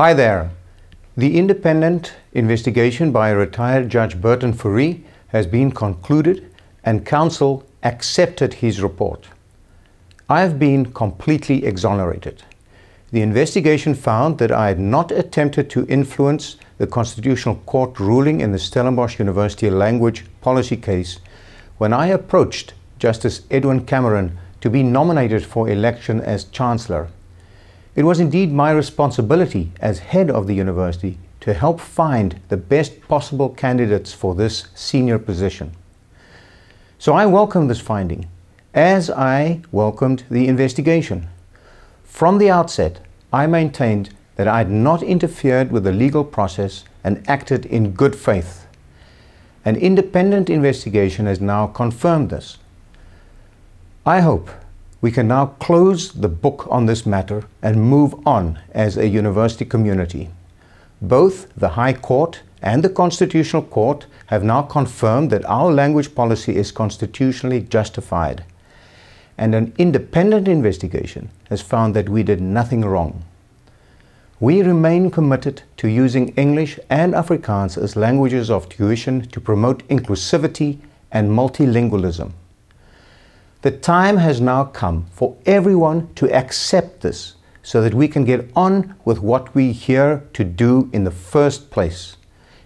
Hi there. The independent investigation by retired Judge Burton Furie has been concluded and counsel accepted his report. I have been completely exonerated. The investigation found that I had not attempted to influence the Constitutional Court ruling in the Stellenbosch University language policy case when I approached Justice Edwin Cameron to be nominated for election as Chancellor it was indeed my responsibility as head of the university to help find the best possible candidates for this senior position. So I welcomed this finding, as I welcomed the investigation. From the outset, I maintained that I had not interfered with the legal process and acted in good faith. An independent investigation has now confirmed this. I hope we can now close the book on this matter and move on as a university community. Both the High Court and the Constitutional Court have now confirmed that our language policy is constitutionally justified. And an independent investigation has found that we did nothing wrong. We remain committed to using English and Afrikaans as languages of tuition to promote inclusivity and multilingualism. The time has now come for everyone to accept this so that we can get on with what we're here to do in the first place,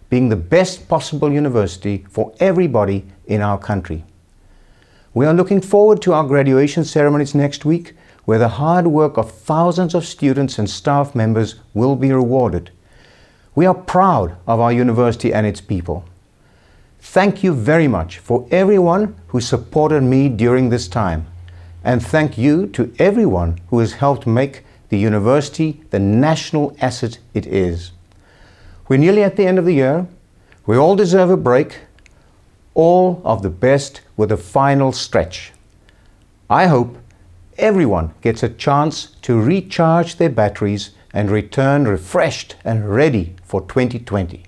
being the best possible university for everybody in our country. We are looking forward to our graduation ceremonies next week, where the hard work of thousands of students and staff members will be rewarded. We are proud of our university and its people. Thank you very much for everyone who supported me during this time. And thank you to everyone who has helped make the university the national asset it is. We're nearly at the end of the year. We all deserve a break. All of the best with a final stretch. I hope everyone gets a chance to recharge their batteries and return refreshed and ready for 2020.